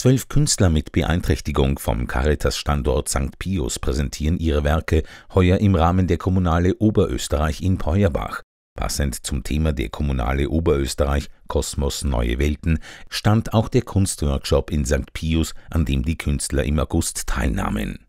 Zwölf Künstler mit Beeinträchtigung vom Caritas-Standort St. Pius präsentieren ihre Werke heuer im Rahmen der Kommunale Oberösterreich in Peuerbach. Passend zum Thema der Kommunale Oberösterreich Kosmos Neue Welten stand auch der Kunstworkshop in St. Pius, an dem die Künstler im August teilnahmen.